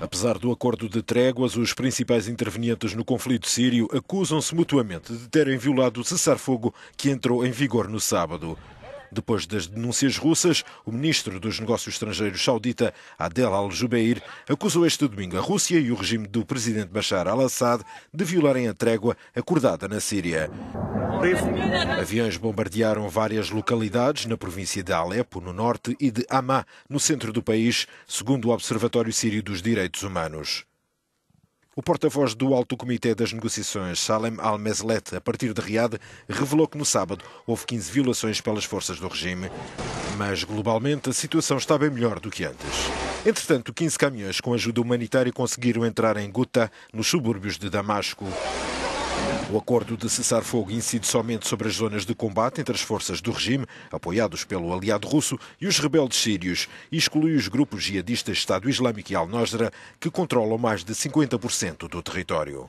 Apesar do acordo de tréguas, os principais intervenientes no conflito sírio acusam-se mutuamente de terem violado o cessar-fogo que entrou em vigor no sábado. Depois das denúncias russas, o ministro dos Negócios Estrangeiros saudita, Adel al-Jubeir, acusou este domingo a Rússia e o regime do presidente Bashar al-Assad de violarem a trégua acordada na Síria. Aviões bombardearam várias localidades na província de Alepo, no norte, e de Amá, no centro do país, segundo o Observatório Sírio dos Direitos Humanos. O porta-voz do Alto Comitê das Negociações, Salem Al-Meslet, a partir de Riad, revelou que no sábado houve 15 violações pelas forças do regime, mas globalmente a situação está bem melhor do que antes. Entretanto, 15 caminhões com ajuda humanitária conseguiram entrar em Guta, nos subúrbios de Damasco. O acordo de cessar-fogo incide somente sobre as zonas de combate entre as forças do regime, apoiados pelo aliado russo, e os rebeldes sírios, e exclui os grupos jihadistas Estado Islâmico e Al-Nusra, que controlam mais de 50% do território.